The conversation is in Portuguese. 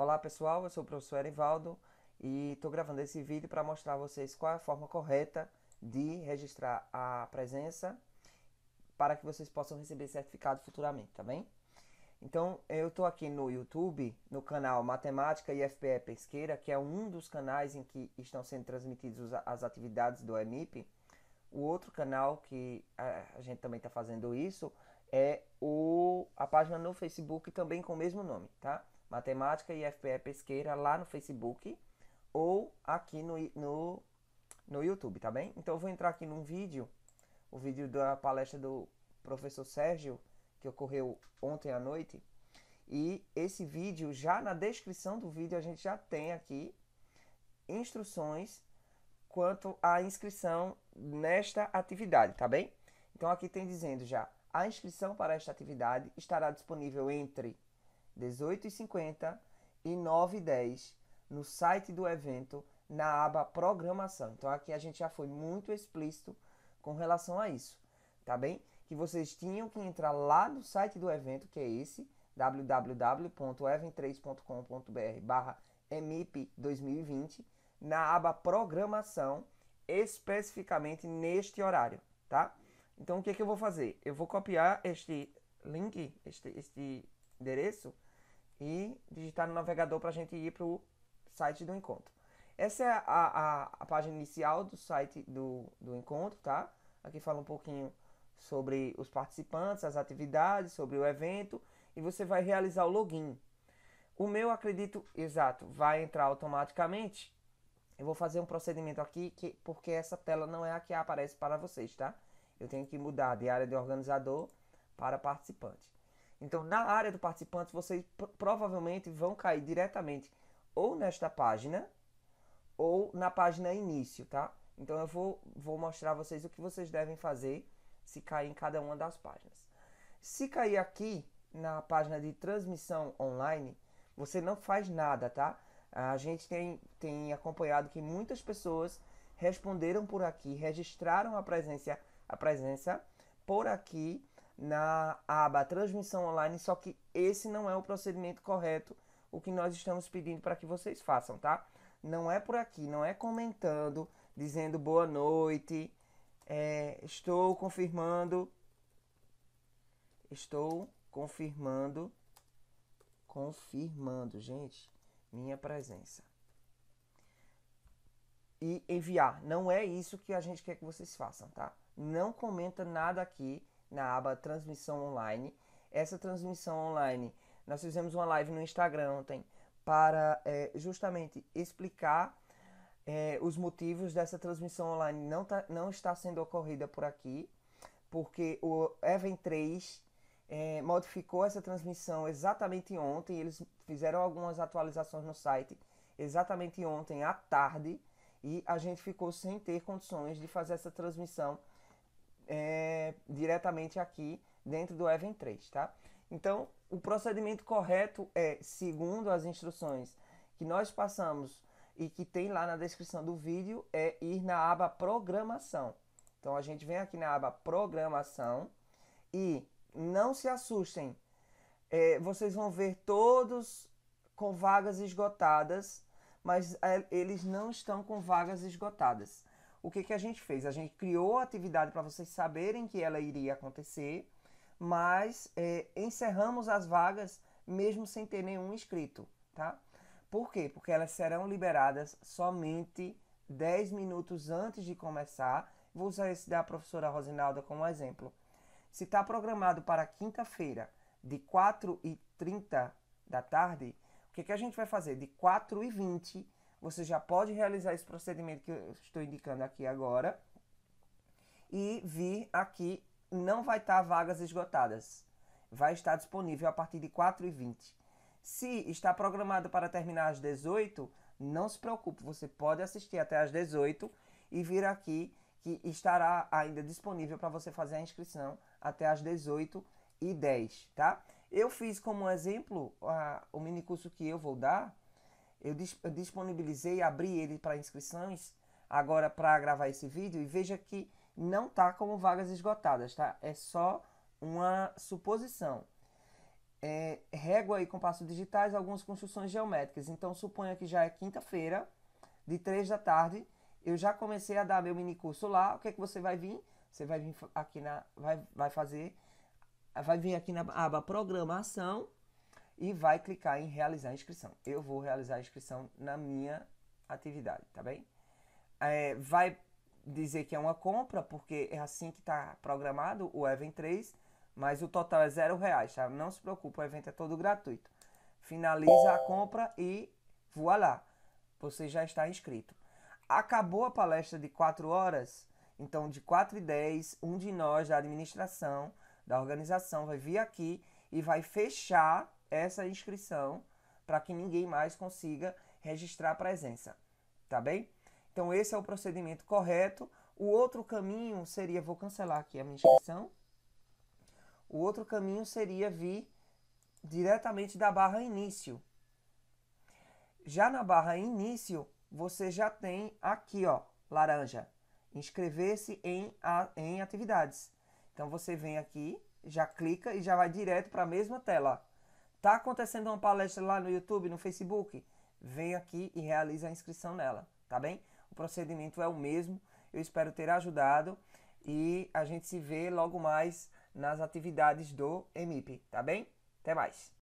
Olá pessoal, eu sou o professor Erivaldo e estou gravando esse vídeo para mostrar a vocês qual é a forma correta de registrar a presença para que vocês possam receber certificado futuramente, tá bem? Então, eu estou aqui no YouTube, no canal Matemática e FPE Pesqueira, que é um dos canais em que estão sendo transmitidas as atividades do EMIP. O outro canal que a gente também está fazendo isso é o, a página no Facebook também com o mesmo nome, tá? Matemática e FPE Pesqueira lá no Facebook ou aqui no, no, no YouTube, tá bem? Então eu vou entrar aqui num vídeo, o vídeo da palestra do professor Sérgio, que ocorreu ontem à noite. E esse vídeo, já na descrição do vídeo, a gente já tem aqui instruções quanto à inscrição nesta atividade, tá bem? Então aqui tem dizendo já, a inscrição para esta atividade estará disponível entre 18h50 e 9h10 no site do evento na aba Programação. Então aqui a gente já foi muito explícito com relação a isso, tá bem? Que vocês tinham que entrar lá no site do evento, que é esse, www.event3.com.br barra MIP 2020, na aba Programação, especificamente neste horário, tá? Então o que, é que eu vou fazer? Eu vou copiar este link, este, este endereço, e digitar no navegador para a gente ir para o site do encontro. Essa é a, a, a página inicial do site do, do encontro, tá? Aqui fala um pouquinho sobre os participantes, as atividades, sobre o evento e você vai realizar o login. O meu, acredito, exato, vai entrar automaticamente. Eu vou fazer um procedimento aqui que, porque essa tela não é a que aparece para vocês, tá? Eu tenho que mudar de área de organizador para participante. Então, na área do participante, vocês provavelmente vão cair diretamente ou nesta página ou na página início, tá? Então, eu vou, vou mostrar a vocês o que vocês devem fazer se cair em cada uma das páginas. Se cair aqui na página de transmissão online, você não faz nada, tá? A gente tem, tem acompanhado que muitas pessoas responderam por aqui, registraram a presença, a presença por aqui na aba transmissão online, só que esse não é o procedimento correto, o que nós estamos pedindo para que vocês façam, tá? Não é por aqui, não é comentando, dizendo boa noite, é, estou confirmando, estou confirmando, confirmando, gente, minha presença. E enviar, não é isso que a gente quer que vocês façam, tá? Não comenta nada aqui na aba Transmissão Online. Essa transmissão online, nós fizemos uma live no Instagram ontem para é, justamente explicar é, os motivos dessa transmissão online não, tá, não está sendo ocorrida por aqui, porque o Event 3 é, eh, modificou essa transmissão exatamente ontem, eles fizeram algumas atualizações no site exatamente ontem à tarde e a gente ficou sem ter condições de fazer essa transmissão é, diretamente aqui dentro do Event 3, tá? Então, o procedimento correto é, segundo as instruções que nós passamos e que tem lá na descrição do vídeo, é ir na aba Programação. Então, a gente vem aqui na aba Programação e não se assustem, é, vocês vão ver todos com vagas esgotadas, mas é, eles não estão com vagas esgotadas o que, que a gente fez? A gente criou a atividade para vocês saberem que ela iria acontecer, mas é, encerramos as vagas mesmo sem ter nenhum inscrito, tá? Por quê? Porque elas serão liberadas somente 10 minutos antes de começar. Vou usar esse da professora Rosinalda como exemplo. Se está programado para quinta-feira, de 4h30 da tarde, o que, que a gente vai fazer? De 4h20 você já pode realizar esse procedimento que eu estou indicando aqui agora e vir aqui não vai estar tá vagas esgotadas. Vai estar disponível a partir de 4h20. Se está programado para terminar às 18, não se preocupe, você pode assistir até às 18 e vir aqui que estará ainda disponível para você fazer a inscrição até às 18 e 10, tá? Eu fiz como exemplo a, o minicurso que eu vou dar, eu disponibilizei, abri ele para inscrições agora para gravar esse vídeo e veja que não tá como vagas esgotadas, tá? É só uma suposição. É, régua e compasso digitais, algumas construções geométricas. Então suponha que já é quinta-feira, de três da tarde, eu já comecei a dar meu mini curso lá. O que é que você vai vir? Você vai vir aqui na vai, vai fazer vai vir aqui na aba programação e vai clicar em realizar a inscrição. Eu vou realizar a inscrição na minha atividade, tá bem? É, vai dizer que é uma compra, porque é assim que está programado o Event 3, mas o total é zero reais, tá? Não se preocupe, o evento é todo gratuito. Finaliza a compra e voa lá, você já está inscrito. Acabou a palestra de 4 horas, então de 4 e 10, um de nós da administração, da organização, vai vir aqui e vai fechar essa inscrição para que ninguém mais consiga registrar a presença, tá bem? Então esse é o procedimento correto. O outro caminho seria, vou cancelar aqui a minha inscrição. O outro caminho seria vir diretamente da barra início. Já na barra início, você já tem aqui, ó, laranja, inscrever-se em, a, em atividades. Então você vem aqui, já clica e já vai direto para a mesma tela. Tá acontecendo uma palestra lá no YouTube, no Facebook? Vem aqui e realiza a inscrição nela, tá bem? O procedimento é o mesmo. Eu espero ter ajudado e a gente se vê logo mais nas atividades do EMIP, tá bem? Até mais!